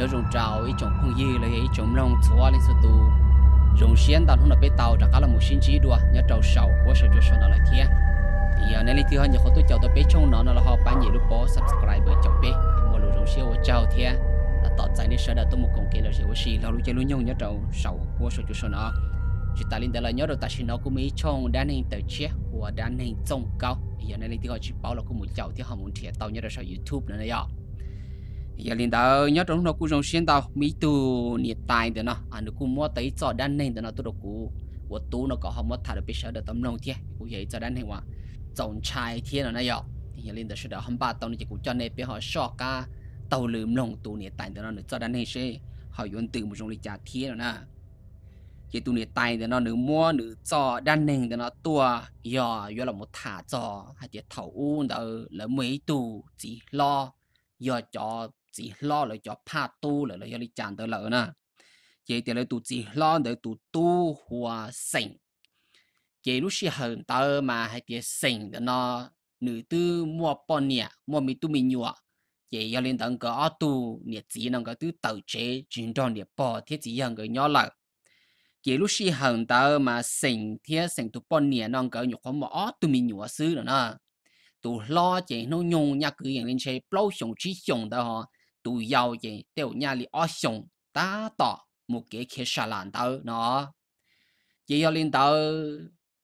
nhớ rồng trào ý chồng không gì lấy ý chồng lòng xóa lên sự tu rồng xiên tao không là bê tàu đã cả là một sinh trí đua nhớ trầu sầu của sự cho nó lại kia thì giờ nên lý à, thứ hơn nhớ khó tôi chào tôi bê trong nó nó là họ bán gì lúc bó subscribe bởi chồng bê một lũ rồng xiên của chào thea là tọt giải nên sợ đã tôi một công kia là gì của xì lâu lúc chơi lúc nhung nhớ trầu sầu của sự cho nó chỉ ta lên đây là nhớ được ta chỉ nó cũng mấy trong đan hình tới chia của đan hình trông cao thì giờ à, nên lý thứ hơn chỉ bảo là cũng một chào thì họ muốn thiệt tao nhớ là sao youtube nữa này ạ ยาลินดาเนาะตรงนั้นกูจงเชียนดาวมีตัวเนี่ยตายเดี๋ยวนะอันนี้กูมัวแต่จอดันเองเดี๋ยนะตัวกูว่าตัวนั่งก็หอมมัวถ่ายไปเชื่อเดี๋ยงตำรเที่ยกูอยากจะดันเองว่าจงชายเที่ยนะนายกยาลินดาเชือดีหอมบาดตอนนี้จกูจอดในไปหอชอก้าตัวลืมลงตัวเนี่ยตายเดี๋ยวนะหนึ่งจอดันเองเชื่อหอยวนต์ตื่นมุ่งจงลิจ่าเที่ยนะยีตัวเนี่ยตายเดี๋ยนะหนึ่งมัวหนึ่จอดันเองเดี๋ยนะตัวยอย่หมัถ่าจอให้เดเทาอุ้เดี๋ยแล้มีตัวจีรอยอดจอ chỉ lo là cho pa tu là là do đi chán tới lỡ nè chỉ thì là tu chỉ lo để tu tu hòa sinh chỉ lúc xưa hờn tơ mà hay thì sinh đó nó nữ tư mua bọn nè mua mi tu mi nhựa chỉ do lên tận cái ở tu nè chỉ năng cái tu tàu chế chuyển cho nè bao thiết chỉ hàng cái nhỏ lợ chỉ lúc xưa hờn tơ mà sinh thiết sinh tu bọn nè năng cái nhục không mà ở tu mi nhựa xứ nữa na, tu lo chỉ nó nhung nhắc cứ อย่างเล่นใช้เปล่าสงชีสงแต่ฮะ tụ giàu gì đều nhà li ở sống ta tỏ một cái khi xa làn tớ nó chỉ cho lên tớ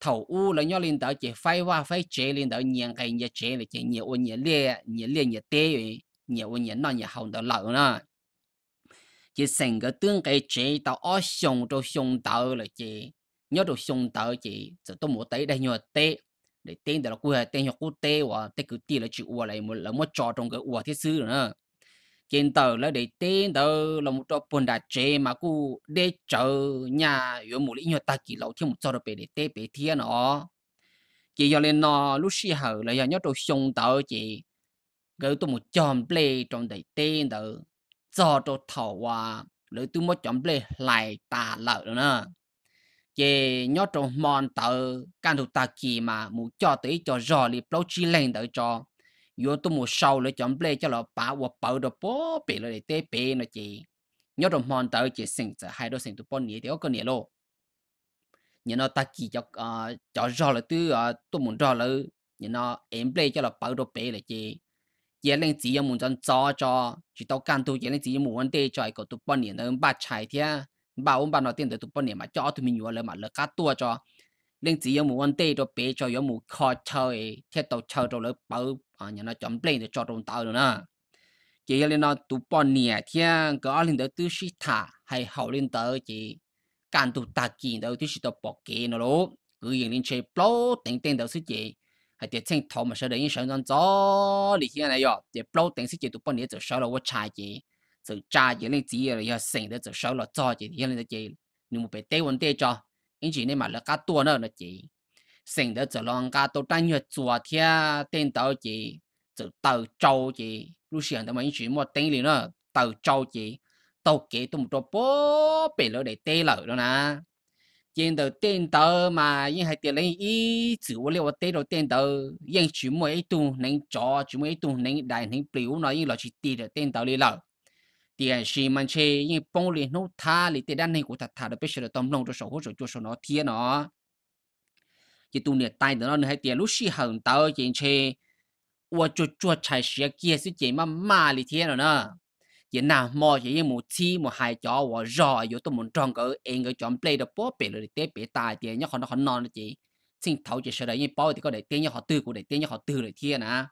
thầu u là nhau lên tớ chỉ phải qua phải chế lên tớ nhàng cái nhà chế là chỉ nhiều ô nhà lê nhà lê nhà tê ấy nhiều ô nhà nó nhà hồng tớ lợn nữa chỉ xin cái tương cái chế tớ ở sống cho sống tớ là chỉ nhớ đồ sống tớ chỉ giờ tôi muốn tới đây nhau tê để tên đó là quê tên nhau quê tê và tê cứ tê là chịu uo lại một là một trò trong cái uo thiết sư nữa kiến tờ là để tên tờ là một trò buồn đã chế mà cụ để chờ nhà yếu một lý nhiều ta kỳ lâu thêm một trò bể để tê bể thiên nó chỉ do lên nó lúc xí hở là do nhớ đồ xông tờ chỉ gỡ tôi một chòm ple trong đầy tên tờ cho đồ thầu à lỡ tôi một chòm ple lại tà lợ nữa chỉ nhớ đồ mòn tờ can thủ ta kỳ mà muốn cho tới cho rõ liệp lâu chi lên tới cho yo tu mu sau le chọn ple cho lo pa wo pa do po pe lo de te pe no chi nhớ đồng mòn tới chỉ sinh ra hai đôi sinh tu pon nhỉ thì có nhỉ lo nhớ nó ta chỉ cho ờ, cho rõ là tư tu muốn rõ là nhớ nó em ple cho lo pa do pe là chi chỉ lên chỉ muốn chân cho cho chỉ tao can tu chỉ lên chỉ muốn để cho ai cái tu pon nhỉ nó ba chai thia ba ông ba nó tiền tới tu pon nhỉ mà cho tụi mình nhớ là mà lỡ cá tua cho nên chỉ có một vấn đề cho bé cho có một khó chơi thế tàu chơi rồi lấy bảo à nhà nó chấm lên để cho trong tàu rồi nè chỉ có lên nó tụ bọn nè thế có lên tới tư sĩ thả hay hậu lên tới chỉ càng tụ ta kiện tới tư sĩ tàu bỏ kia nó lố cứ yên linh chơi blo tính tính tới sự gì hay để chính thầu mà sợ đấy sợ rằng gió lịch thế này rồi để blo tính sự gì tụ bọn nè rồi sợ là quá chai gì rồi cha gì linh chỉ rồi giờ sinh để rồi sợ là cho gì thế linh là gì nhưng mà bé tây vấn đề cho 因此呢嘛，了加多呢了只，省得这人家都等于昨天等到只，就到周只，路上的嘛，因此莫等了呢，到周只，到给都么多宝贝了来得了了呢。见到电到嘛，因还得人一自我了，我得到电到，因全部一度能做，全部一度能来能表那因老去得了电到里了。tiền gì mà chơi, những bông liền nấu tha lì tiền đan này của thật thả được biết sự tôm nông cho sổ hỗ trợ cho sổ nó thiên nó chỉ tu nhiệt tài nữa nó hay tiền lúc xí hận tao chỉ chơi ua chua chua chai xía kia xí chơi mà mà lì thiên rồi nè chỉ nào mò chỉ như một chi một hai chó và rò yếu tôi muốn tròn cỡ em cái chọn play được bó bể rồi tiếp bể tài tiền nhá còn nó còn non chỉ xin thấu chỉ sợ đấy như bao thì có để tiền nhá họ tư của để tiền nhá họ tư rồi thiên à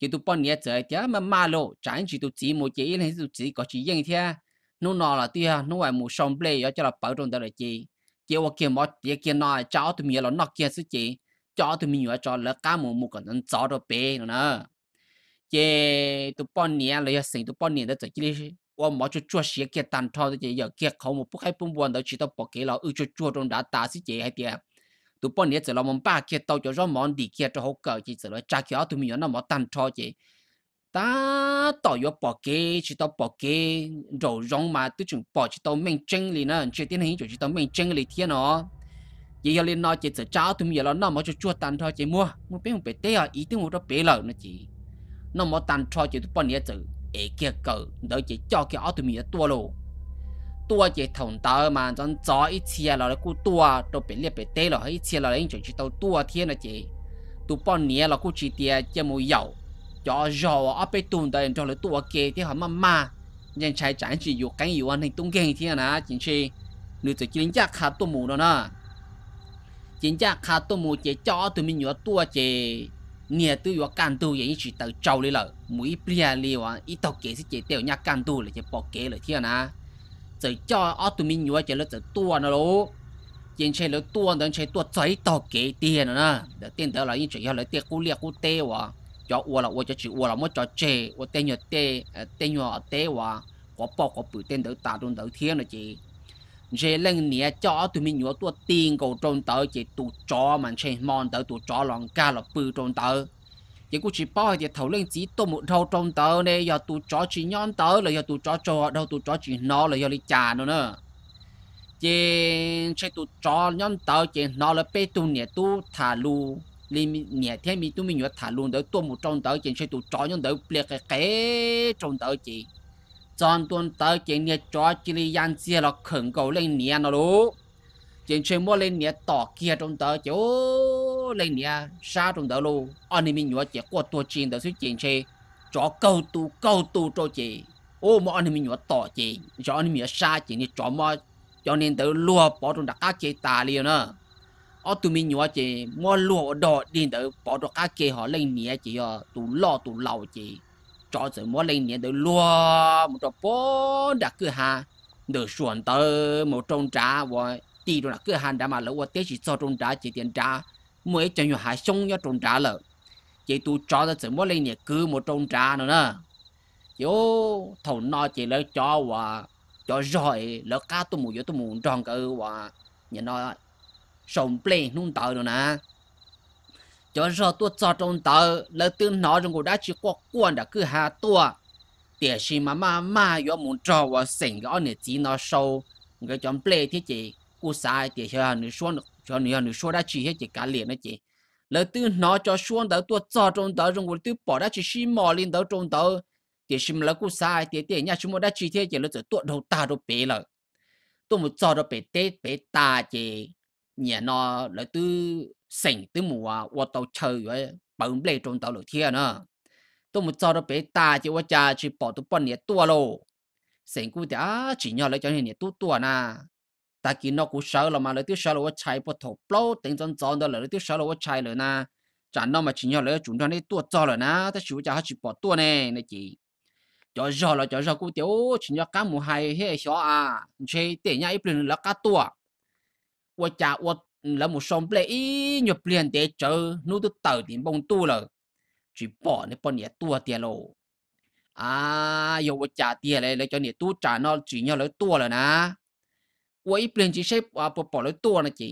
chỉ tụ bọn nhẹ chơi thế mà mà lộ tránh chỉ tụ chỉ một chỉ là tụ chỉ có chỉ yên thế à. nó nọ là tiếc à, nó ngoài một sông play ở cho là bảo trong đó là chỉ chỉ qua kia mà chỉ kia nọ cháu tụi mình là nó kia sự chỉ cháu tụi mình ở cho là cá một một cái nó cháu đó bé nữa chỉ tụ bọn nhẹ là sinh tụ bọn nhẹ đó chỉ là 我冇就做些嘅蛋炒的嘢，又结口冇不开半半到，知道不给了，又就做种打打死嘢喺啲。tụi bọn nít giờ là món ba kia tàu cho rõ món đi kia cho hậu cờ chỉ giờ cha cha kia tụi mình nó món tan cho chị ta tàu yo bỏ kế chỉ tàu bỏ kế rồi rong mà tụi chúng bỏ chỉ tàu mình chân liền nó chỉ tiến hình chỉ tàu mình chân liền thiên nó vậy giờ lên nói chỉ giờ cha tụi mình là nó món cho chua tan cho chị mua mua bé không bé té à ý tưởng mua đó bé lợn nó chị nó món tan cho chị tụi bọn nít giờ ấy kia cờ đỡ chị cho kia tụi mình tua luôn ตัวเจ็ถงเตอมาจนจออีเชียเราแล้กูตัวตัวเป็นเรียบเป็นเตะเราอีเชียเราแล้ยิ่งจนชิโตตัวเทียนนะเจตัวป้อนเนี้ยเรากูชีเตียเจะมวยยาวจอจอเอาไปตุนแต่จนเลยตัวเกที่หอมมามายังใช้จ่ายจีอยู่กันอยู่วันหนึ่งตุ้งเก่งเทียนะจริงชีหรือจะจริงจักขาตัวหมูแล้นะจริงจักขาตัวหมูเจจ่อตัวมีหยว่ตัวเจเนี่ยตัวอยู่กันตัวย่างชีเตาเจ้เลยเหรอมวยเปลี่ยนเลยวะอีตัวเกสิเจเตียวยักกันตัวเลยจะปอกเกเลยเทียนะ chỉ cho ở tụi mình nhớ chỉ là chỉ tua nó lố trên chơi lối tua đến chơi tua chạy tàu kế tiền nữa để tiền đó là những chuyện là tiền cú liệt cú tê hòa cho ua là ua cho chịu ua là mua cho chê ua tê nhờ tê à, tê nhờ tê hòa có bao có bự tiền đỡ tà luôn đỡ thiên là chị chế lên nè cho tụi mình nhớ tua tiền cầu trôn tới chỉ tụ chó mà chơi mòn tới tụ chó lòng ca là bự trôn tới giờ cũng chỉ bao giờ thầu lên chỉ tôi một thầu trong tờ này giờ tụ chó chỉ nhon tờ là giờ tụ chó cho đâu tụ chó chỉ nó là giờ đi trả nó nữa chỉ sẽ tụ chó nhon tờ chỉ nó là bê tụ nè tụ thả lu li nè thế mi tụ mi nhớ thả lu đỡ tôi một trong tờ chỉ sẽ tụ chó nhon đỡ bê cái cái trong tờ chỉ trong tuần tờ chỉ nè chó chỉ li yan chỉ là khẩn cầu lên nè nó lu, chỉ sẽ mua lên nè tỏ kia trong tờ chỉ lên nhà sa trong đó luôn anh em mình nhớ chỉ qua tua chiến đó suy chiến chơi cho câu tu câu tu cho chị ô mà anh em mình nhớ tỏ chị cho anh em mình sa chị thì cho mà cho nên tới lúa bỏ trong đặc chế ta liền nữa ở tụi mình nhớ chị mua lúa đỏ đi tới bỏ trong cá kê họ lên nhà chị à tụ lo tụ lầu chị cho sự mua lên nhà tới lúa một trò bỏ đặc cứ ha được xuống tới một trong trà và đi trong đặc cứ hà đã mà lỡ qua tết chỉ cho trong trà chỉ tiền trà mới chân như hai sông cho trồng trà lợ chị tu cho ra sự mỗi lên nhà cứ một trồng trà nữa nè yo thầu nó chị lấy cho và cho rồi lỡ cá tu muốn yo tu muốn tròn cơ và nhà nó sông ple nung tờ nữa nè cho rồi tôi cho trồng tờ lỡ tương nó trong cuộc đã chỉ qua quan đã cứ hà tu, tiền xí mà mà mà yo muốn cho và sinh cái ông này chỉ nó sâu cái chọn ple thì chị cô sai tiền cho nó xuống được cho nên nó số đã chỉ hết chỉ cá liền đó chị lỡ tư nó cho xuống đó tua cho trong đó rồi tư bỏ đã chỉ xin mò lên đó trong đó thì xí lỡ cũng sai thì thì nhà chúng đã chỉ thế chỉ lỡ chỉ tua đầu ta đầu bể lỡ tôi một cho đầu bể tết bể ta chị nhà nó lỡ tư sành tư mùa ô tàu chơi rồi bấm lệ trong đó lỡ thiên nữa tôi một cho đầu bể ta chỉ, ô cha chỉ bỏ tôi bỏ nhà tua lô sành cũng thì à chỉ nhỏ lỡ cho nên nhà tua tua na ta kí nó cũng sợ là mà lấy tiêu sợ là chạy bộ thổ bao tính chân chân đó là lấy tiêu sợ là chạy rồi na chẳng nó mà chỉ nhớ lấy chúng ta đi tua cho rồi na ta chịu cho họ chỉ bỏ tua nè này chị cho giờ là cho giờ cũng tiêu chỉ nhớ cá mù hay hết xó à chị để nhà ít lần là cá tua và chả và là một sông ple ít nhập để chờ nút tôi tờ tiền bông tu rồi chỉ bỏ này bỏ nhẹ tua tiền lộ à yêu và chả tiền này lấy cho nhẹ tu trả nó chỉ nhau lấy tua rồi na 我一边只是啊不保了多呢只，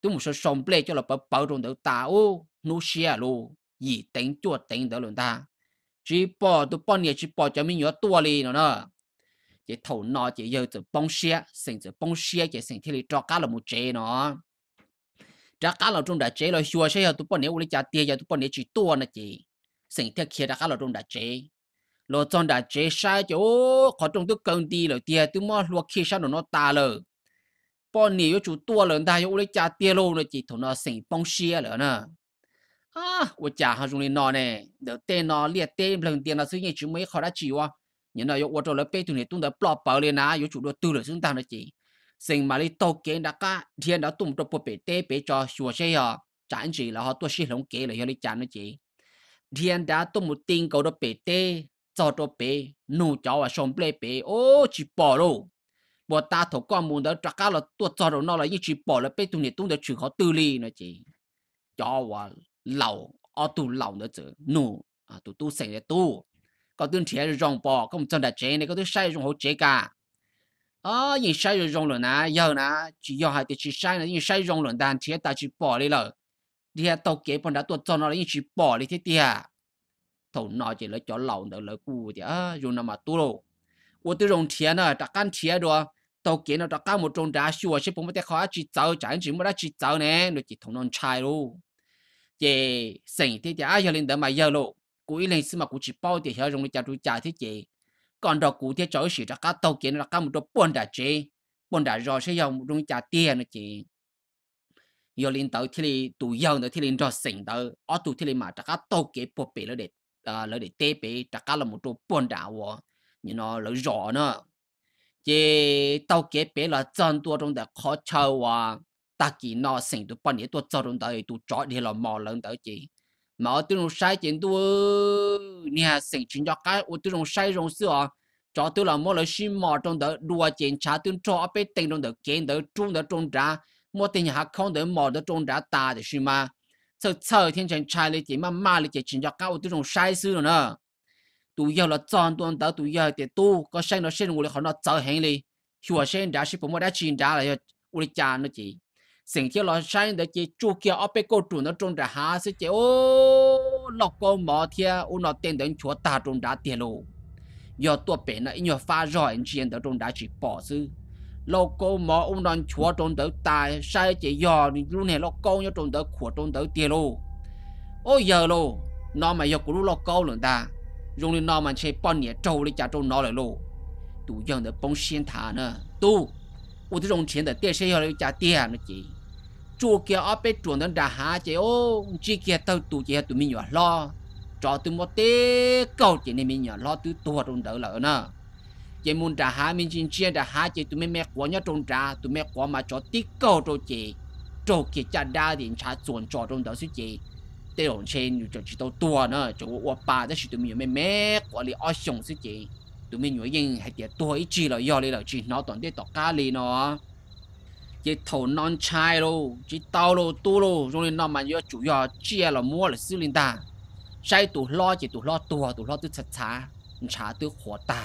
都冇说上不来就了不保重到大哦，努些啊咯，一定就定到轮他，只保都半年只保就没有多哩了呢。chỉ thầu nó chỉ giờ bông xe sinh từ bông xe chỉ sinh thì cho cá là một chế nó trả cá là trong đã chế rồi xua xe tụi bọn nếu lấy trả tiền tụi bọn nếu chỉ tua nè chị sinh thì kia đã cá là trong đã lo trong đã chế sai chỗ có trong tôi cần đi lo tiền tôi mua luộc khi sao nó ta lờ bao nhiêu chủ tua lớn ta yêu lấy cha tia lô nó chỉ thổ nó sinh bông xia lỡ nè à tôi cha họ dùng nó nè đầu tiên nó liệt tên lần tiền là suy nghĩ chúng mấy khó đã chịu à nhưng nó ô tô lấy bê tụi này tung đã bỏ bỏ lên á yêu chủ đồ tư lửa ta nó chỉ sinh mà đi tàu kế đã cả thiên đã tung đồ bộ bể tê bể cho chùa xe à chỉ là họ tua xí lồng kế là yêu lấy cha nó chỉ thiên đã tung một tin cầu bể tê cho đồ bể nụ cháu à sống bể bể ô chỉ bỏ luôn bỏ ta thổ qua muốn đó trắc cá là tuột cho rồi nó là như chỉ bỏ là bây tụi này tụi nó chỉ có tư li nữa chị cho và lẩu ở tụ lẩu nữa chứ nu, à tụ tụ sinh ra tụ có tụi trẻ rồi rong bỏ không chân đặt chế này có tụi sai rồi hỗ chế cả à như sai rồi rong luôn nè giờ nè chỉ giờ hai tụi chỉ sai nè như sai rong luôn đàn trẻ ta chỉ bỏ đi rồi đi hết tàu kế bọn đã tuột cho nó là như chỉ bỏ đi thế tiệt thầu nó chỉ lấy cho lẩu nữa lấy cù thì à rồi nó mà tụ rồi tàu kia nó đã cao một tròn đá xua chứ bông bê khó chỉ tàu chẳng chỉ mới đã chỉ tàu nè nó chỉ thùng non chai luôn chị sinh thì chị ai lên đỡ mà giờ luôn. cú ý lên xin mà cú chỉ bao thì hiểu rồi chả chú chả thế chị còn đó cú thế cháu chỉ đã cá tàu kia nó cá một đôi buồn đã chị buồn đã rồi sẽ dùng rồi chả tiền nữa chị giờ lên tàu thì lên tụ giờ nữa thì lên cho sinh tàu ở tụ thì lên mà đã cá tàu kia bộ bể nó để à ờ, nó để tê bể đã cá là một đôi buồn đã wo như nó lỡ rõ nữa 即到给别了真多种的考察啊，大几那成都半年多早中到都找你了毛人到几，毛这种筛检都你看成群要干我这种筛种事啊，找到了毛了是毛中的多检查都找被等中的见到中的中闸，莫等下看到毛的中闸大的是吗？这昨天才查了点嘛，骂了点群要干我这种筛事了呢。tụi giờ là chọn tuần tới tụi giờ thì tu có xem nó xem ngồi họ nó chờ hẹn đi hiểu xem đã xem ผม đã chín đã là uli cha nó chỉ สิ่งที่เราใช้เด็กจีจูเกียวเอาไปกูจูนจงจะหาสิเจ้าหลอกกูหมอเทียอุนอเต็นเดินชัวตาจงจะเตียลูยอตัวเป็นนะอินยอฟ้าร้อยเชียนเดินจงจะจีปอซื้อหลอกกูหมออุนอนชัวจงเดินตายใช้เจียอรุ่นเนี่ยหลอกกูยอจงเดินขวดจงเดินเตียลูโอ้ยเยอะลูน้องมายอกูรู้หลอกกูหลงตา用了那么些半年周的家中拿来喽，都用的帮仙塔呢，都我这种钱的电视要来家电了姐，做给阿伯转的大哈姐哦，这个都都姐都没有了，找都没得搞姐那没有了，都多种得了呢。chị muốn trả hai mình xin chia trả hai chị tụi mình mẹ quá nhá trông trả tụi mẹ quá mà cho tí câu cho chị cho kia cha đa điện trả chuẩn cho trong đó chứ chị tê hồn trên cho chỉ tàu tua nữa chỗ ô ba đó chỉ tụi mình mấy mẹ quả lý ở sống sự gì tụi mình nhớ yên hay tiệt tua ít chỉ là do lý là chỉ nó toàn để tao cá lý nó chỉ thầu non chai lô chỉ tàu lô tu lô rồi nên nó mà nhớ chủ yếu chia là mua là xử lý ta sai tụ lo chỉ tụ lo tua tụ lo tụ chà, chả chà tụ khó ta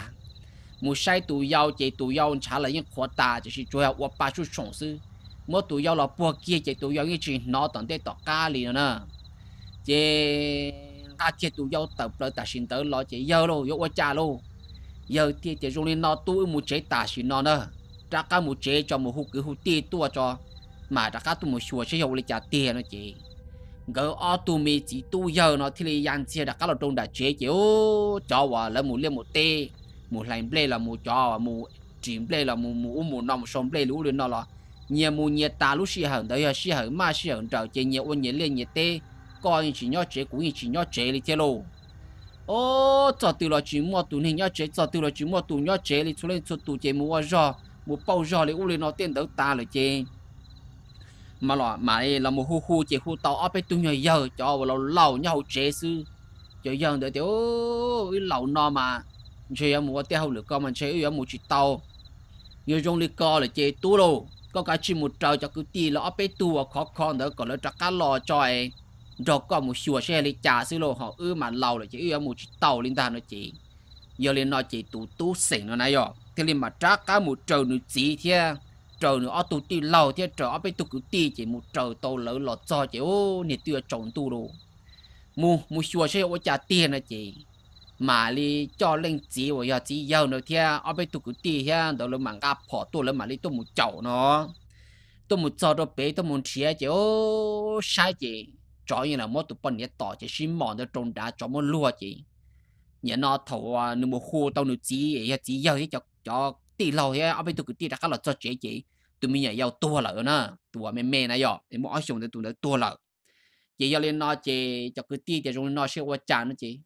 một sai tụ yếu chỉ tụ yếu chà là những khó ta chỉ chủ yếu ô ba chút sống sự mỗi tụ yếu là bua kia chỉ tụ yếu như chỉ nó toàn để tao cá lý nữa chị ta chị tụ dâu tập rồi ta xin tới lo chị dâu lo dâu qua cha luôn giờ thì chị dùng lên nó tu một chế ta xin nó nữa ra cả một chế cho một hụt cái hụt tiền tu cho mà ra cả tu một chùa sẽ dâu lên trả tiền nó chị gỡ ở tu mi chỉ tu giờ nó thì lấy yan chia ra cả là trong đã chế chị ô cho và là một liên một tê một lần ple là một cho một chìm ple là một một một nòng một sông ple lũ lên nó là nhiều một nhiều ta lũ xí hận tới xí hận mà xí hận trở chị nhiều ô nhiều liên nhiều tê có như chỉ nhớ chế cũng như chỉ nhớ chế đi thế lô ô cho từ là chỉ mua tụ nên nhớ chế cho từ là chỉ mua tụ nhớ chế đi cho nên cho tụ chế mua giò mua bao giò để u lên nó tiền đấu ta rồi chế mà lo mà là một khu khu chế khu tàu ở bên tụ nhớ giờ cho vào lâu lâu nhau chế sư giờ giờ để tiểu lâu nó mà chơi chế mua tiền hậu được con chơi chế mua chỉ tàu nhiều trong lịch co là chế tu lô có cái chỉ một trâu cho cứ tì là ở bên tu khó khăn đó còn là trắc cá lo cho ấy rồi có một chùa xe đi trà xí lô họ ư mà lâu rồi chỉ ư một chiếc tàu lên ta nó chị giờ lên nó chỉ tụ tú xỉn nó này rồi thế lên mà trác cá một trầu nữa chị thế trầu nữa tụ ti lâu thế ở bên tụ cứ ti chỉ một trầu tàu lớn lọt cho chỉ ô nè tiêu trồng tu đồ mu mu chùa xe ở trả tiền nó chị mà li cho lên chị ô giờ chị giàu nữa thế ở bên tụ cứ ti thế đó là mảng áp bỏ tu lỡ mà li tu một chậu nó tu một cho đó bé tu muốn chia chỉ ô sai chị cho như là một tụ bận nhẹ tỏ chỉ xin mòn được trồng đá cho một lúa chỉ nhẹ nó thầu à nếu một khu tao nếu chỉ ấy chỉ giàu thì cho cho tỷ lâu thì ở bên tụ cứ tỷ đã khá là cho chế chỉ tụi mình nhẹ giàu tua lợ nè tua mẹ mẹ này rồi thì mỗi xong thì tụi nó tua lợ chỉ giàu lên nó chỉ cho cứ tỷ thì chúng nó sẽ qua chán nó chỉ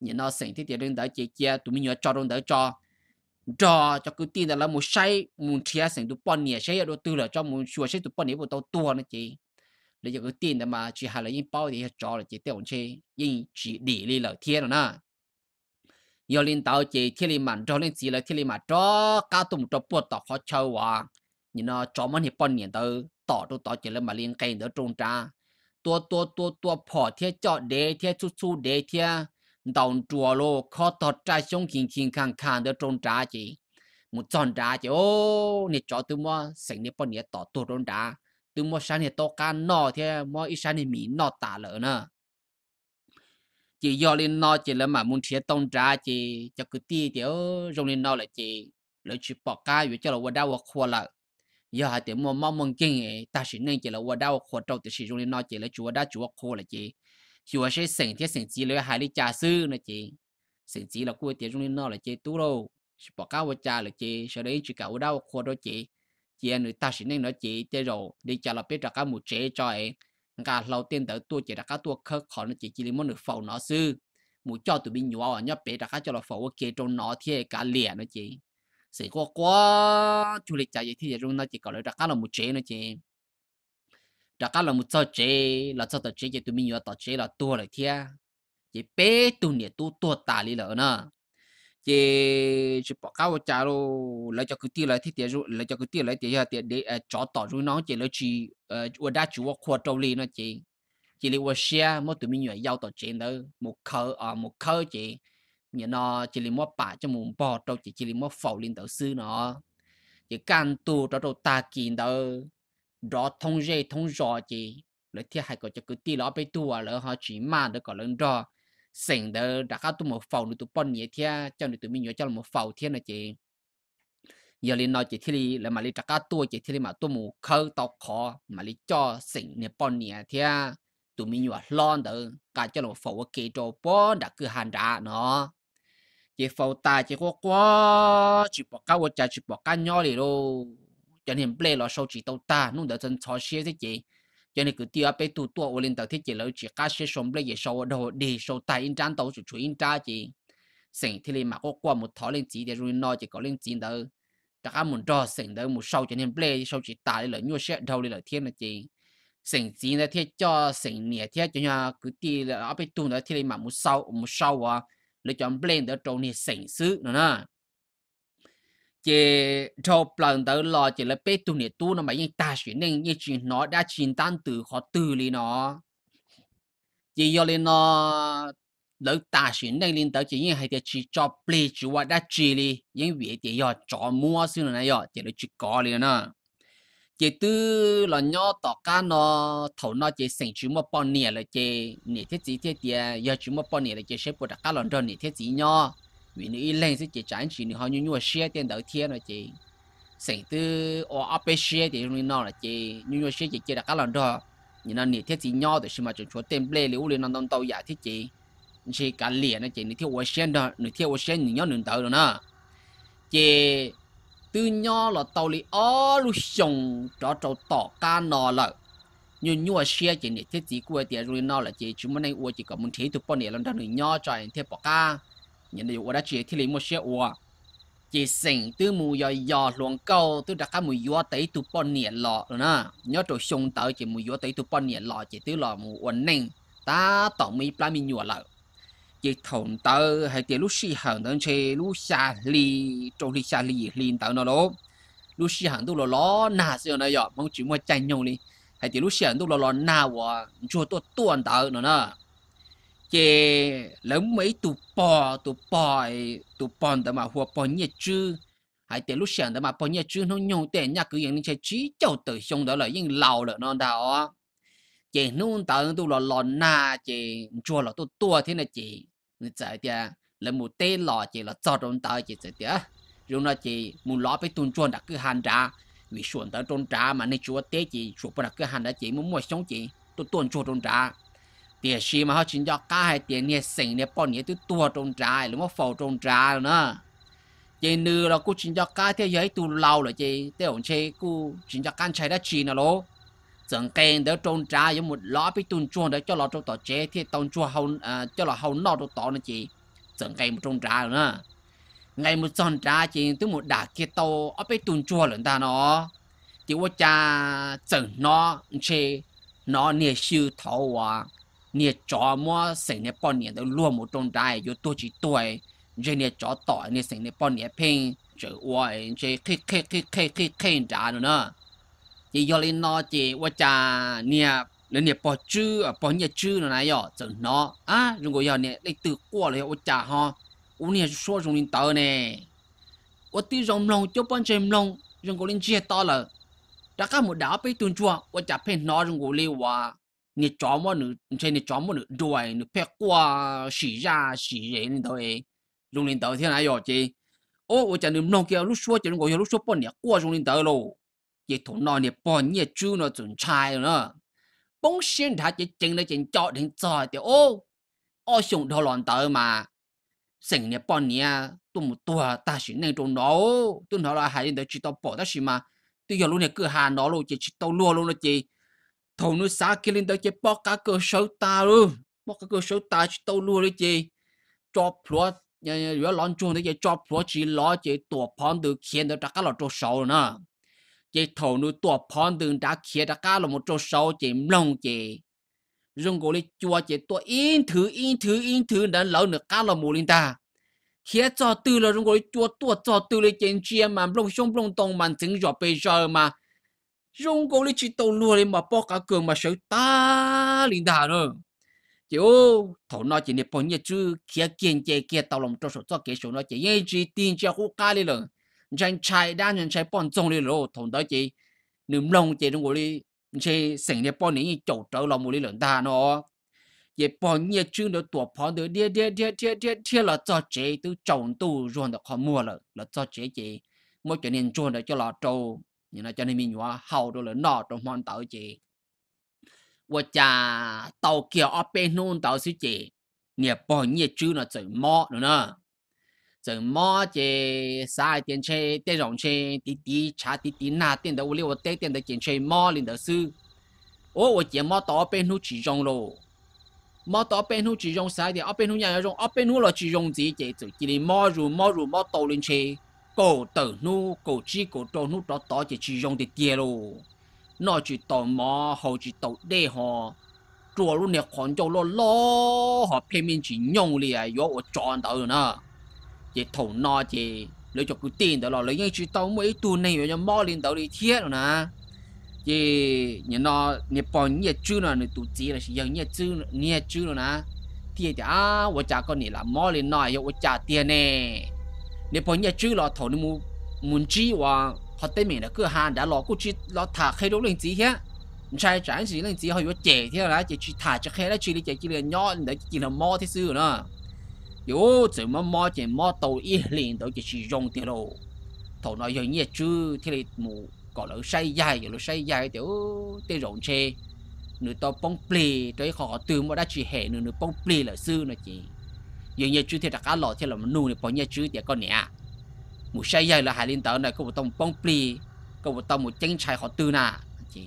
nhẹ nó sinh thì thì lên đó chỉ kia tụi mình nhớ cho lên đó cho cho cho cứ tin là một sai một chia sinh tụi bận nhẹ sai rồi từ là cho một chùa sai tụi bận nhẹ bộ tao tua nó chỉ 你有个店的嘛，只还了因包的找了只电动车，因只理理了天了呢。有领导只天里满找领只了天里满找，家东找不到好巧哇。你那找么你半年都到都到只了嘛，领干的中章，多多多多跑天叫来天出出来天，当着了靠到在胸轻轻看看的中章去，我中章去哦，你找多么，省你半年到多中章。từ mua sáng thì to can nọ thì mua ít sáng thì mỹ nọ tả lỡ nè chỉ do lên nọ chỉ là mà muốn thiệt tông ra chỉ cho cứ ti tiểu dùng lên nọ là chỉ là chỉ bỏ cá với cho là qua kho khua là giờ hai tiếng mua mong mong kinh ta chỉ nên chỉ là qua đau khua trâu thì chỉ dùng lên nọ chỉ là chúa đã chúa khua là chỉ chúa sẽ sẵn thiết sẵn chỉ lấy hai lý trà sư là chỉ sẵn chỉ là cua tiếng dùng lên nọ là chỉ tú đâu bỏ cá qua trà là chỉ sau đấy chỉ cả qua đau kho đó chỉ chị anh ta chỉ nên nói chị chơi rồi đi chả là biết ra cá một chế cho em cả lâu tiên tới tua chỉ ra cá tua khơ khó nó chỉ chỉ lấy món được phẩu nó sư mù cho tụi bên nhỏ ở nhá bé ra cá cho là phẩu kia trong nó thì cả lẻ nó chị sĩ có quá chú lịch chạy vậy thì chúng nó chỉ có lấy ra cá là một chế nó chị ra cá là một cho chế là cho tờ chế chị tụi mình nhỏ tờ chế là tua lại thia chị bé tụi nè tu tua tà lý lỡ nữa thì chỉ bỏ cao trả lô lấy cho cứ tiêu lấy thì tiền rồi lấy cho cứ tiêu lấy tiền ha tiền để à, cho tỏ rồi nó chỉ lấy chỉ ở ờ, đa chủ ở khu trâu li nó chỉ chỉ lấy xe, mỗi tụi mình nhảy giao tỏ trên đó một khờ à một khờ chỉ nhớ nó chỉ lấy mỗi bả cho một bò trâu chỉ chỉ lấy mỗi phẩu lên đầu sư nó chỉ can tu cho trâu ta kiện đó rõ thông dây thông rõ chỉ lấy thì hai cái cho cứ tiêu nó bị tu à lỡ họ chỉ mà được còn lớn rõ sinh đỡ đã khá tụi một phẩu nữa tụi bọn nhẹ thia cho nên tụi mình nhớ cho là một phẩu thiên là chị giờ lên nói chị thì là mà lên cả tua chị thì mà tụi mù khơi tao khó mà lên cho sinh nè bọn nhẹ thia tụi mình nhớ lon đỡ cả cho là một phẩu kê cho bọn đã cứ hàn ra nó chị phẩu ta chị có quá chị bỏ cá quá chị bỏ cá nhỏ đi đâu cho nên play là sau chị tao ta nó đỡ chân cho xe thế chị cho nên cứ tiêu áp tu tu ô lên tàu thiết chế lợi chỉ cá sẽ sống lấy sâu đồ để sâu tài in trang tàu chủ chủ in trang chỉ sinh thì lên mà có qua một thọ lên chỉ để rồi nói chỉ có lên chỉ đó các anh muốn đó sinh đó một sâu cho nên lấy sâu chỉ tài lấy lỡ nhua sẽ đầu lấy lợi thiên là chỉ sinh chỉ là thiết cho sinh nhẹ thiết cho nhà cứ tiêu là bé tu nữa thì lên mà một sâu một sâu à lấy cho lấy đó trâu này sinh sự nữa nè chế cho plan tới lo chế là bé tu nè tu nó mà những ta chuyện nên như chuyện nó đã chuyện tan từ khó từ li nó chế do lên nó lỡ ta chuyện nên lên tới chỉ những hay chỉ cho play chỉ qua đã chỉ li những việc chế do cho mua xí nó này chế là chỉ có li nó chế tư là nhỏ tỏ cá nó thầu nó chỉ sinh chỉ một bao nè là chế nè thiết gì thiết gì giờ chỉ một bao nè là chế sẽ bắt cá lần đầu nè thiết gì nhau vì nữ lên sẽ chỉ chán chỉ nữ họ như như xe tiền đầu tiên rồi chị sinh tư ở áp bê xe thì như nó là chị như như xe chỉ chị là cá lần đó như nó nhiệt thiết gì nhau để xem mà chúng chúa tem ple liu lên nó đông tàu giả thiết chị chị cả liền nó chị nữ thiếu xe đó nữ thiếu xe nữ nhau nữ tàu rồi nè chị tư nhau là tàu li ở lu sông cho trâu tỏ cá nọ lợi như như xe chị nhiệt thiết gì của tiền rồi nó là chị chúng mình này uo chỉ có muốn thấy tụi bọn này lần đó nữ nhau cho anh thiết bỏ cá nhìn được đã chỉ thì lấy một chiếc ô, chỉ sinh từ mù giờ giờ luồng câu từ đặc cả mù gió tới từ bao nhiêu lọ rồi nè nhớ trội sung tới chỉ mù gió tới từ bao nhiêu lọ chỉ từ lọ mù ổn định ta tổng mi plan mi nhua lợ chỉ thủng tới hay tiền lúc xì hàng tới chơi lúc xa li trâu li xa li liền tới nó đó lúc xì hàng tu lọ lọ nà xíu nó giờ mong chỉ mua chạy nhau đi hay tiền lúc xì hàng tu lọ lọ nà và chua tu tuần tới nữa nè chế lớn mấy tụ bò tụ bò tụ bò đó mà hoa bò nhẹ chứ hay tiền lúc sáng đó mà bò nhẹ chứ nó nhung tiền nhà cứ những cái trí châu tử xong đó là những lâu rồi nó đó chế nung tao tụ lò lò na chế chua lò tụ tua thế này chị, người chạy tiền lấy một tên lò chị là cho trong tao chị chạy tiền rồi nó chị muốn lò phải tuôn chuồn đã cứ hàng ra vì xuồng tao trôn trà mà nên chúa tế chị chuột bữa cứ hàng đã chị muốn mua sống chị tôi tuôn chuột trôn trà tiền xí mà họ chính cho cả hai tiền nhiệt sinh nhiệt bao nhiêu tôi tua trong đúng không phổ trong trà rồi nữa chị nữ là cô chính cho cả thế giới tu lâu rồi chị thế ổn chị cô chính cho căn trái đã chi nào lố chẳng kèn đỡ trong trà giống một lọ bị tuôn chuông để cho lọ trong tỏ chế thì tông chua hầu à, cho lọ hầu nọ trong tỏ nữa chị chẳng kèn một trong rồi nữa ngày một tròn trà chị tôi một đả kia tàu ở bên tuôn chua lần ta nó chị qua cha chẳng nó chị nó nè siêu thấu à 你找么成年半年都落木中带，有多几对，这你找到你成年半年拼，这我这去去去去去去啥了呢？你要你那这我家你人家包猪啊，包你猪了那要怎拿啊？如果要你你都过了我家哈，我你说容易到呢，我对容容就帮这容，如果你接到了，大家没打被蹲住，我家骗拿容我来话。你琢磨你，且你琢磨你对，你别挂洗呀洗人你对，用领导天来要这，哦，我讲你弄个路说，就是我有路说半年过用领导喽，也同那你半年就那准差了，本身他就真的真教人做的哦，哦，想到领导嘛，成年半年都没多，但是那种老，都拿来还得知道报的是嘛，对要路呢各下拿路就知道路路了这。thầu nó xa kia lên đó chế bóc cả cơ sâu ta luôn bóc cả cơ sâu ta chỉ tâu luôn đấy chế cho plua nhà nhà lon chuông đấy chế cho plua chỉ lo chế tua phong từ khiến đó đã cá lọ trâu sâu nữa chế thầu nó tua phong từ đã khiến đã cá lọ một trâu sâu chế mông chế dùng gọi là chùa chế tua in thứ in thứ in thứ đã lỡ nữa cá lọ mù lên ta khi cho từ là dùng gọi chùa tua cho tư là chế chia mà mông sông mông tông mà chứng rõ bây giờ mà rong cô lý chỉ tàu lùa lên mà bỏ cả cường mà sợ ta liền đà nữa chị ô thổ nó chỉ nếp bọn nhé chứ kia kiên chê kia tàu lòng cho số cho kia số nó chỉ yên chỉ tin cho khu ca đi rồi chẳng chạy đa chẳng chạy bọn trong đi rồi thổ đó chỉ nếm lòng chị đúng cô lý chị sinh nếp bọn này chỗ trở lòng một lý lượng ta nó chị bọn nhé chứ nó tùa bọn được đĩa đĩa đĩa đĩa đĩa đĩa là cho chị từ chồng tu ruộng được khó mua rồi là cho chị chị mỗi chuyện nên chuồn để cho là trâu như là cho nên mình hóa hầu rồi là nọ trong món tàu chị và cha tàu kia ở bên nôn tàu xí chị nè bỏ nhiệt chứ nó chữ mò nữa nè chữ mò chị sai tiền xe tiền rộng xe tí tí cha tí tí na tiền đầu liều tê tiền đầu tiền xe mò lên đầu sư ô và chị mò tàu bên nô chỉ rộng rồi mò tàu bên nô chỉ rộng sai thì ở bên nô nhà rộng ở bên nô là chỉ rộng gì chị chữ chỉ mò rồi mò rồi mò tàu lên xe cổ tử nu cổ chi cổ trâu nu đó đó chỉ chỉ dùng để tiền lô nó chỉ tò mò họ chỉ tò đê họ chùa luôn nè khoản cho lo lo họ phê mình chỉ nhung liền à yo ở chọn đó nữa chỉ thầu nó chỉ lấy cho cứ tiền đó là lấy những chỉ tao mấy tu này rồi mò lên đó đi thiết rồi nè chỉ nhà nó nhìn bao nhiêu chữ là người tu chỉ là nhiều nhiêu chữ nhiều chữ rồi nè tiền thì à, tôi chả con này là mò lên nói yo tôi trả tiền nè nếu bọn nhà chú lo thổ nếu mu muốn chi và họ tên mình là cứ hàng đã lo cũng chỉ lọ thả khi đó lên gì hết trai chẳng gì lên chỉ họ vừa trẻ thế là chỉ chỉ thả cho khi đó chỉ là chỉ chỉ là nhỏ để chỉ là mò thế xưa nữa yo chỉ mà mò chỉ mò tàu y liền đó chỉ chỉ dùng tiền đồ thổ nói giờ nhà chú thế là mu có lỡ say dài rồi lỡ say dài tiểu tê rộn chê nửa to bông plì tới họ từ mà đã chỉ hè nửa nửa bông plì là xưa nữa chị giờ nhà chú thì đặt cá lò thì là mình nuôi bỏ nhà chú thì con nè một sai giờ là hải liên tớ này có một tông bông pli có một tông một chân chai họ tư nà chị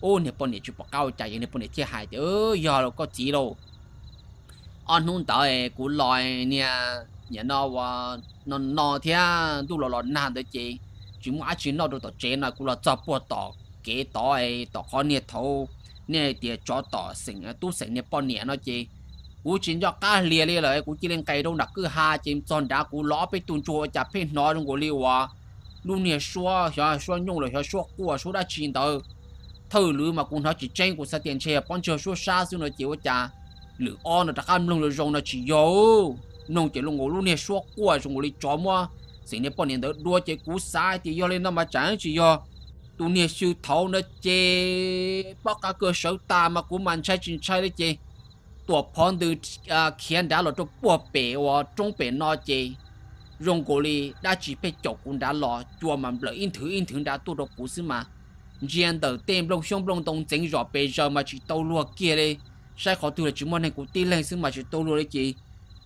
ô nè bọn nhà chú bỏ cao chạy nè bọn nè chia hải thì ơ giờ là có chỉ đâu anh hôn tớ này, cũng loài nè nhà nó và nó nó thì đủ lò lò nà đấy chị chú mua chú nó được tỏ chế này cũng là chọc bỏ tỏ kế tỏ này, tỏ khó nè thâu nè thì cho tỏ sinh tu sinh nè bọn nè nó chị cú chín cho cá lìa lìa lại cú chỉ lên cây đâu đặt ha chim tròn đá cú ló bị tuôn chua chặt pin nói trong cổ liu à. luôn nè xóa xóa xóa nhung rồi xóa cua xóa đã chín tới thử lứ mà cũng nó chỉ tranh của sa tiền chè bọn chờ xóa xa xíu nó chịu chả lử on nó đặt ăn luôn rồi rồng nó chỉ yếu nông chỉ luôn ngủ luôn nè xóa cua trong cổ liu chó mua xin nè bọn nè đỡ đua chế cú sai thì do lên nó mà chẳng chỉ do tụi nè siêu thấu nó chê bóc cả cơ sở ta mà cũng mang chai chín chai đấy chê ตัวพอนดูเขียนดาลตัวปวเปวจงเป็นนอเจรงกุลีได้จีไปจกุนดาลอจัวมันเปลอินถืออินถึงดาตัวดกุซึมาเจียนเตอเต็มลงช่วงลงตรงเจงรอเปจอมาจีโตลัวเกียเลยใช้ขอตัวจิมอนในกูตีแรงซึ่งมาจีโตลัวเลยจี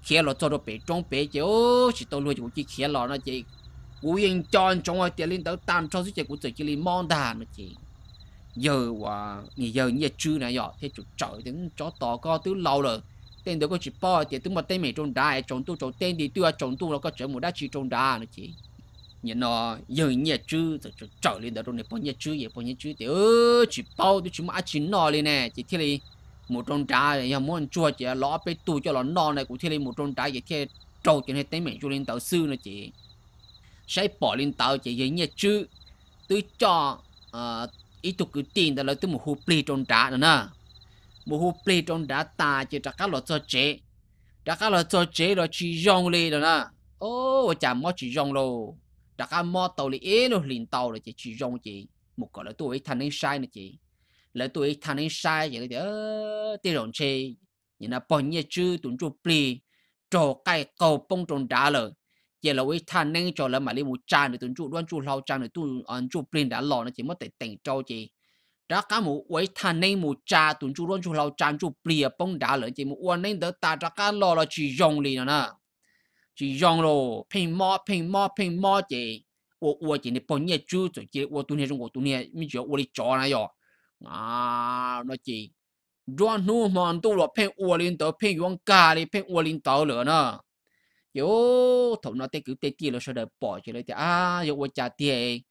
เขียนหลอจอดเปจงเปเจโอจีโตลัวจีกูจีเขียนหลอนะจีกูยังจอนจงไอเตียลินเตอตามช่องซึ่งจีกูเจอจีลีมองด่านนะจี giờ và nghỉ giờ như chưa này giờ thì chụp trời đến chó to co tiếng lâu rồi tên đó có chỉ po thì tiếng mà tên mày trong đá trốn tu trốn tên thì tôi trốn tu nó có chở một đá chỉ trốn đá nữa chị nhìn nó giờ như chưa rồi chụp trời lên đó rồi này po như chưa vậy po như chưa thì ơ chỉ po tôi chỉ mà chỉ nọ lên nè chị thế này một trốn đá thì giờ muốn chua chị lọ bê tu cho nó nọ này cũng thế này một trốn đá vậy thế trâu cho nên tên mày cho lên tàu sư nữa chị sẽ bỏ lên tàu chị giờ như chưa tôi cho ờ, ít tục cứ tiền đã lấy từ một hộp plei trong đá nữa nè một hộp plei trong đá ta chỉ đặt các loại cho chế đặt các loại cho chế rồi chỉ rong lên đó nè ô chả mò chỉ rong luôn, đặt các mò tàu lì ế nó liền tàu rồi chỉ chỉ rong chỉ, một cái là tôi ấy thành nên sai nè chị tôi ấy thành nên sai vậy thì tiêu rộn chê nhìn là bao nhiêu chữ tuấn chụp plei trò cái cầu bông trong đá rồi giờ là với thằng nên cho là mà lấy một trang để tuần trụ đoan trụ lâu trang để tuần ăn trụ plin đã lò nó chỉ mất để tỉnh trâu chỉ đó cả một với thằng nên một cha tuần trụ đoan trụ lâu trang trụ plin bông đã lỡ chỉ một uan nên đỡ ta ra cả lò là chỉ dùng liền nè chỉ dùng rồi pin mò pin mò pin mò chỉ 我我今天半夜就就接我昨天中国昨天你叫我的家那样啊那这。专努忙都了骗我领导骗冤家的骗我领导了呢。yo thổ nó tế cứu tế tì là sao đỡ bỏ chứ lấy à yo qua trả tiền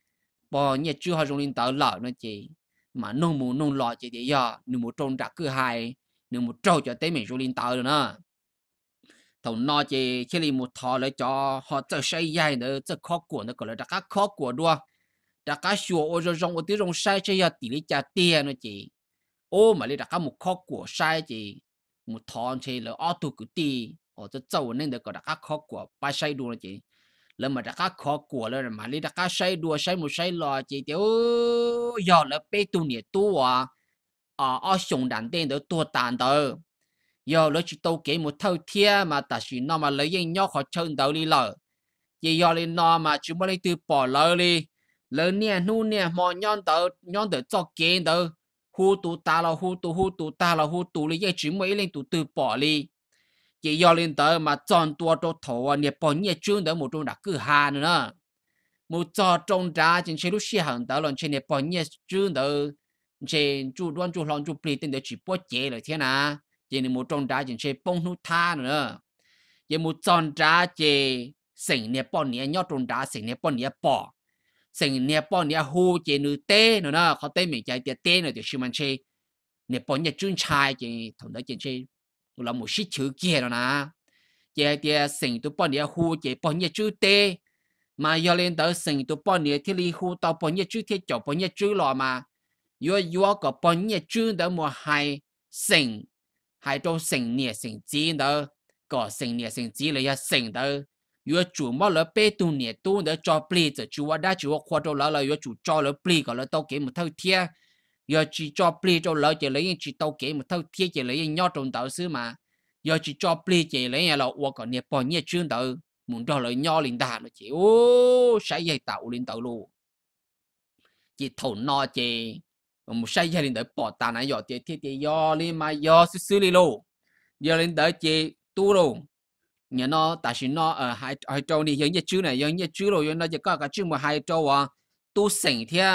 bỏ nhà chưa họ dùng linh tờ lợ nó chị mà nông mù nông lọ chị thì giờ nông một trôn trả cứ hai nông một trâu cho tế mình dùng linh tờ rồi nữa thổ nó chị chỉ là một thọ lấy cho họ tự xây dài nữa tự khó của nó còn là đã khó của đua đã cá sủa ô rồi rong ô tí rong sai chơi giờ tỷ lấy trả tiền nó chị ô mà lấy đã cá một khó của sai chị một thọ chơi là ô tu cứ tì ở chỗ châu nên được có đặc khó của ba say đua chị lỡ mà đặc khó của lỡ mà lấy đặc say đua say một say lò chị tiểu giờ lỡ bê tu nhiệt tu à à ờ, ở sùng đàn tên đó tu tàn đó giờ lỡ chỉ tàu kế một thâu thia mà ta chỉ nó mà lấy những nhau khó chân đầu đi lỡ giờ giờ lên nó mà chúng mới lấy từ bỏ lỡ đi lỡ nè nu nè mò nhon tờ nhon tờ cho kế đó, hu tu ta là hu tu hu tu ta là hu tu lấy chỉ mới lên tu từ bỏ đi chỉ do lên tới mà chọn tua cho thổ nè bỏ nhẹ chương tới một trong đã cứ hà nữa một cho trong trá chính chế lúc xe hàng tới lần trên nè bỏ nhẹ chương tới trên chú đoan chú lòng chú plei tên để chỉ bỏ chế rồi thế nào chỉ nên một trong trá chính chế bông nút tha nữa chỉ một chọn trá chỉ sinh nè bỏ nhẹ nhau trong trá sinh nè bỏ nhẹ bỏ sinh nè bỏ nhẹ hô chỉ nữ tê nữa nè khó tê mình chạy tiệt tê nữa thì xí mình chế nè bỏ nhẹ chương trai chỉ thằng đó chính chế là một sĩ chữ kia rồi nè giờ thì sinh tụ bọn địa khu chỉ bọn địa chữ tê mà giờ lên tới sinh tụ bọn địa thì li khu tao bọn địa chữ thì cho bọn địa chữ lo mà yo yo có bọn địa chữ đó một hai sinh hai trong sinh địa sinh chỉ đó có sinh địa sinh chỉ là ya sinh đó yo chủ mà là bê tu địa tu đó cho pli cho chủ đã chủ khoa cho là là yo chủ cho là pli có là tao kiếm một thâu thiệt giờ chỉ cho pli cho lỡ chỉ lấy chỉ tàu kế một thâu thiết chỉ lấy nhau trồng tàu xứ mà giờ chỉ cho pli chỉ lấy là uo còn nhiệt bò nhiệt chương tàu muốn cho lấy nhau liền đà nó chỉ ô sai dây tàu liền tàu luôn chỉ thầu no chỉ một sai dây liền tới bỏ tà này giờ chỉ thiết chỉ do liền mà do xứ xứ liền luôn giờ liền tới chỉ tu luôn nhà nó ta vì nó ở ờ, hai hai châu này giống như chữ này giống như chữ rồi nó chỉ có cái chữ một hai châu à tu sỉnh thia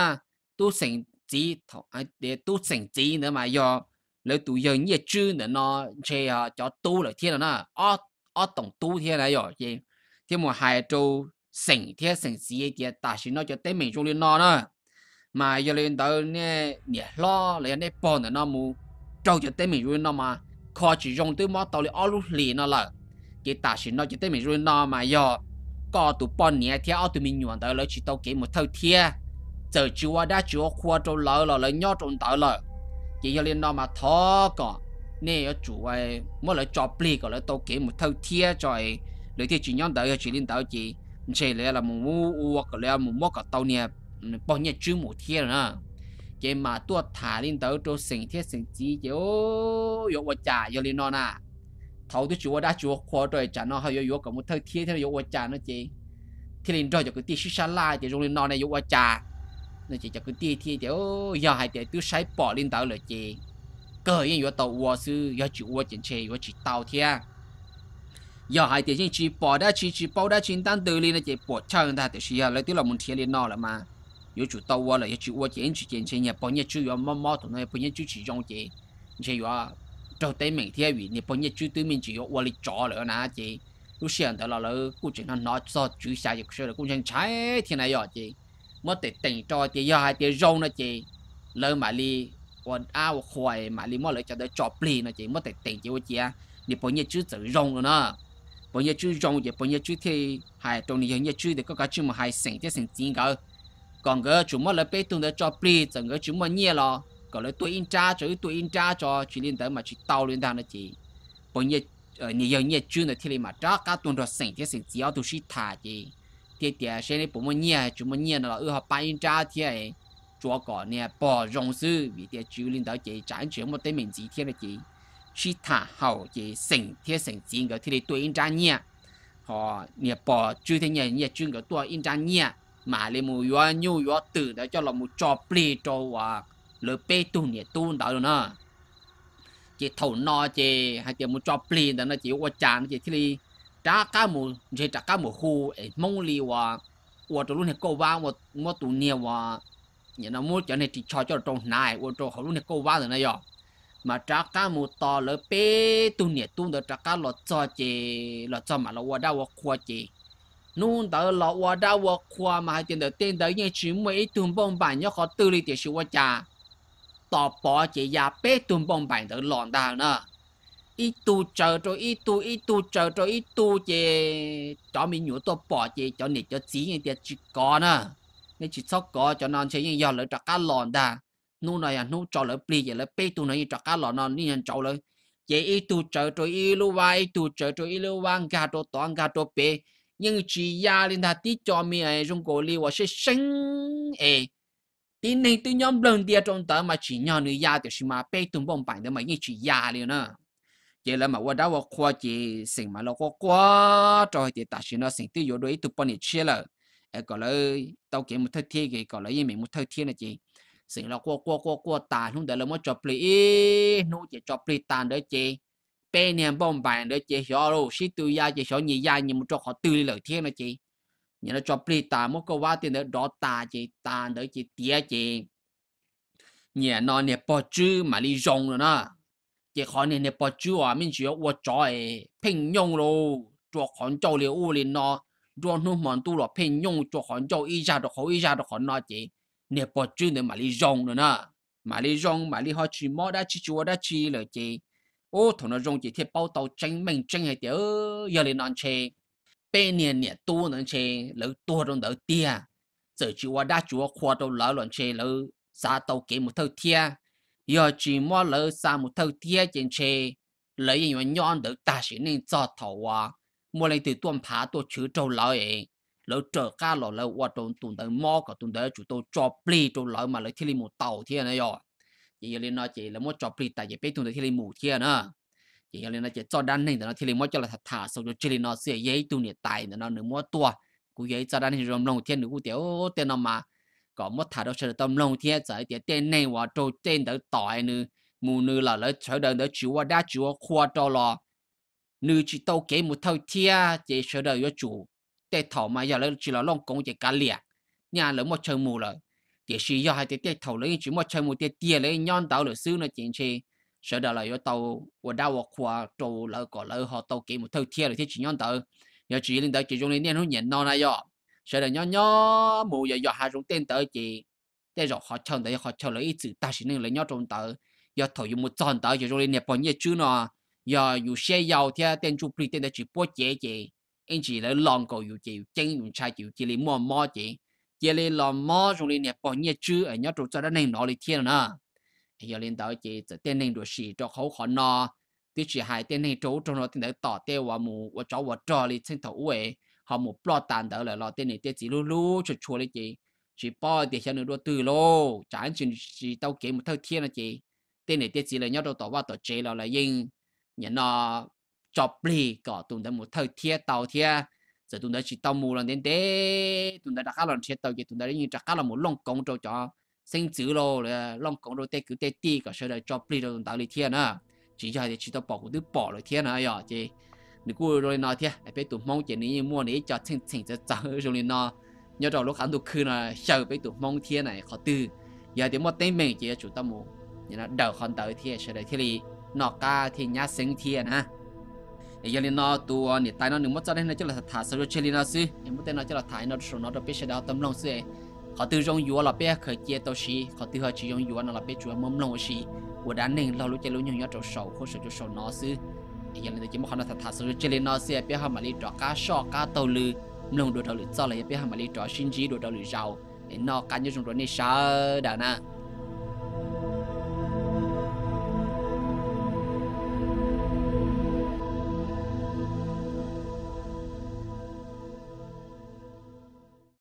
tu sỉnh chỉ thọ để tu thành chỉ nữa mà do lấy tu giờ như chữ nữa nó chơi cho tu là thiên nó ó ó tổng tu thiên này rồi chứ thì một hai châu thành thiên thành chỉ thì ta chỉ nó cho tới mình trong liên nó nữa mà giờ lên tới nè nè lo lấy nè bỏ nữa nó mu trâu cho tới mình rồi nó mà khó chỉ dùng tới mót tàu lấy ó lúc liền nó là cái ta chỉ nó cho tới mình rồi nó mà giờ có tụ bỏ nè thì ó tụ mình nhuận tới lấy chỉ tàu cái một thâu thiên giờ chúa đã chúa khoa trâu lỡ lỡ lỡ nhó trộn tớ lỡ chỉ cho liên nó mà thó cả nè ở chủ ấy mỗi lần cho pli cả lần tàu kiếm một thâu thia cho lưỡi thì chỉ nhon tới chỉ liên tàu chỉ chỉ lẽ là một mu u cả lẽ một mốc cả tàu nè bao nhiêu chữ một thia nữa chỉ mà tua thả liên tàu cho sinh thiết sinh chi chỉ ô yếu quá trả cho liên nó nè thầu tôi chúa đã chúa khoa rồi trả nó hơi yếu yếu cả một thâu thia thế yếu quá trả nó chỉ thì liên rồi cho cái tí xí xá la chỉ trong liên nó này yếu quá trả nó chỉ cho cái tia tia tiểu giờ hai tiểu tứ sai bỏ lên tàu rồi chị cơ yên yo tàu wo sư yo chịu wo chỉnh chê yo chỉ tàu thia giờ hai tiểu chỉ chỉ bỏ đã chỉ chỉ bỏ đã chín tan từ lên nó chỉ bỏ chân ta tiểu xia à, lấy tiểu là muốn thia lên nọ là mà yo chủ tàu wo là yo chịu wo chỉnh chỉ chỉnh chê nhà bỏ chú yo mò mò tụi nó bỏ nhà chú chỉ trong chị chị yo cho tới mình thia vì nhà bỏ nhà chú tứ mình chỉ yo li chó nữa nà chị lúc xia đó là lỡ cũng nó nói so chú xia được rồi cũng chẳng trái thế này rồi chị mất tệ tỉnh cho tệ do hai tệ rong nữa chị lỡ mà li quần áo khoai mà li mất lại cho đỡ cho pli nữa chị mất tệ tỉnh chị chị à đi bao nhiêu chữ chữ rong rồi nó bao nhiêu chữ rong thì bao nhiêu chữ thì hai trong này nhiêu chữ thì có cả chữ mà hai sinh thì sinh chín cả còn cái chúng mất lại bé tung đỡ cho pli chẳng cái chúng mất nhiều lo còn lại tôi in cha cho tôi in cha cho chị liên tới mà chị tao liên đàn nữa chị bao ờ, nhiêu nhiều nhiều chữ nữa thì mà trả cả tuần rồi sinh thì sinh chỉ ở tu sĩ thà chị tiệt tiệt xe này bố mày nhẹ chú mày nhẹ nó ở họ bay ra thế chúa có nè bỏ rong sư vì tiệt chú linh chẳng chỉ một tên mình chỉ thế là chỉ chỉ hậu chỉ sinh thế sinh chỉ cái thế này tôi ra nhẹ họ nè bỏ chú thế nhẹ nhẹ chú cái tôi ra nhẹ mà lấy một yếu nhu yếu tử để là một trò plei trò và lỡ bê tu nè tu đạo rồi nè chỉ thầu no chỉ hay chỉ muốn cho plei đó nó chỉ qua chán chỉ thế này cha cá mù chế cha cá mù khu ấy mông li và và tụi luôn cô ba và mua tụi nia và nhà nó mua cho này chỉ cho cho trong này và cho họ luôn này cô ba rồi này rồi mà trả cá mù to lỡ bé tu nhiệt tu được trả cá lọt cho chị lọt cho mà lọt qua đâu khoa chị nôn đỡ lọt qua đâu khoa mà hai tiền đỡ tên đỡ như chỉ mới ít tuần bông bản khó tư lý tiền sự tỏ bỏ chị già bé tuần bông bản đỡ lọt đào nữa ít tu chờ rồi ít tu ít tu chờ rồi ít tu chị cho mình nhủ tôi bỏ chị cho nè cho chỉ như tiệt chỉ có nè nên chỉ sóc có cho nó chơi như giờ lại trắc cá lòn đà nu này à nu cho lại pli vậy lại pê tu này trắc cá lòn nó như anh cháu lại chị ít tu chờ rồi ít lu va ít tu chờ rồi ít lu va gà rồi toàn gà rồi pê nhưng chỉ ya lên ta tí cho mi trong cổ li và sẽ sinh ấy tí này tí nhóm lần tiệt trong tớ mà chỉ nhau nữa ya thì mà pê tung bông bảng đó mà nghĩ chỉ ya liền nữa chỉ là mà qua đó qua qua chỉ sinh mà nó qua qua rồi thì ta xin nó sinh tiêu rồi tụ bọn này chia là ở gọi là tao kiếm một thời thiên cái gọi là như mình một thời thiên là gì sinh nó qua qua qua qua ta không để là mới chọc lì nó chỉ chọc lì ta đấy chị bên nhà bom bàn đấy chị hiểu rồi xí tiêu ya chị hiểu nhị ya nhưng mà cho họ tiêu lời thiên là chị nhìn nó chọc lì ta mất câu vá tiền đó đó ta chị ta đấy chị tiếc chị nhà nó nhà bỏ chữ mà đi rong rồi nó 也可能你把主啊面前我做诶聘用咯，做杭州了五年咯，做农民都了聘用做杭州一下都好一下都好那姐，你把主你买你用了呢，买你用买你好去摸得去做得去了姐，我同你用几天报道证明真系屌，有你难切，八年年多能切，老多都老啲啊，就住我得住我跨到老难切老，啥都几冇偷听。ยอจีมอลเลอสามุเทอเทียเจนเชเลยยังยันย้อนเดือดตาสินิจอดถาวะมัวเลยติดตัวผาตัวชื่อเจ้าเลยแล้วเจอก้าหล่อแล้ววัดตรงตุนเดินมอกับตุนเดินจุดตจอบปลีตัวเลยมาเลยที่ริมเต่าเทียนะยอยังยันเรียนนอจีแล้วมัวจอบปลีแต่ยังไปตุนเดินที่ริมเทียนะยังยันเรียนนอจีจอดด้านหนึ่งแต่เนอที่ริมมัวจะละถ่าส่งจุดริมนอเสียเย้ตุนเนี่ยตายแต่นอหนึ่งมัวตัวกูเย้จอดด้านที่รวมลงเทียนหนึ่งกูเดี๋ยวเตียนออกมา có một thảo đốc sẽ tâm lòng thiên giới, tiết tên này và trâu tên đỡ tỏi nữ mù nữ là lấy sở đơn đỡ chú và đá chú khoa cho lò nữ chỉ tâu kế một thâu thiên chỉ sở đơn cho chủ tê thảo mà giờ lấy chỉ là lòng công chỉ cá lìa nhà lấy một chân mù rồi chỉ sử do hai tiết tê thảo lấy chỉ một chân mù tiết tiền lấy nhon tàu lửa sư nó chính chi sở đơn là yếu tàu và đá và khoa trâu lỡ có lỡ họ tâu kế một thâu thiên rồi thiết chỉ nhon tàu giờ chỉ lên tới chỉ dùng lên nên nó nhận non này rồi sợ là nhỏ nhỏ mù giờ giờ hai chúng tên tới chị để rồi họ chọn tới họ chọn lấy ít chữ ta chỉ nên lấy nhỏ trong tới giờ thổi một tròn tới giờ rồi nẹp bao nhiêu chữ nọ giờ dù xe giàu thì tên chụp đi tên để chụp bố chế chị anh chị lấy lòng cầu dù chị chân dùng chai chịu chị lấy mò mò chị chị lấy lòng mò rồi nẹp bao nhiêu chữ ở nhỏ trong tới đó nên nó lấy thiên nữa giờ lên tới chị sẽ tên nên được gì cho khẩu họ nọ thì chỉ hai tên này trốn trong nó tên để tỏ tê và mù và chó và trò lấy trên thổ uế họ một lo tàn đỡ lại lo tên này tên chỉ lú lú chua chua đấy chị chỉ bỏ để cho nó đua từ lô chẳng chỉ chỉ tao kiếm một thâu thiên là chị tên này tên chỉ là nhau đâu tỏ qua tỏ chế là là yên nhận nó cho bì có tụi nó một thâu thiên tàu thiên giờ tụi nó chỉ tàu mù là đến thế tụi nó đã khá là chết tàu kia tụi nó như chắc khá là một lông cống cho cho sinh chữ lô là lông cống đôi tê cứ tê ti có sợ là cho bì rồi tụi nó đi thiên à chỉ cho hai đứa chỉ tao bỏ cũng được bỏ rồi thiên à giờ chị นกูรนอทไปตุมองเจนี้มัวนี้จอดเฉ่งจะเจอรนอยอดลูกขันตุคืนอ่ะเชไปตุมองเทียไหนขอตื้ออย่าเดี๋ยวมดเต็มเองเจจุดตั้มูเนะเดาคอนเตอร์เทียเฉลยที่รีนอกาเทียเสงเทียนะไอ้ยลินอตัวนี่ตายนอหนึ่งมดจอดให้นจะหลับถาสรุเชลินอซื้อไอ้มดเต็มนอจะหลับถ่ายนอสูนนอเราเปชดาวตำลงซื้อขอตื้อจงอยู่เราเปียเคยเจียตัวชีขอตื้อเขาจีจงอยู่เราเปียจัวมมลงชีวันนั้นหนึ่งเรารู้จรู้ยงยอดเราเสาโคตรจะเสานอซืที่ยังมในจิ้มขอนัทัศน์สุดเจริญนอเสียเปียหามาลีดอกกาชอกาเตาลือมลงดูเอาลือจ่อเลยเปียหามาลีดอกชินจีดูเอาลือเจ้าไอ้นอการยุ่งตรงนี้ช้าด่านะ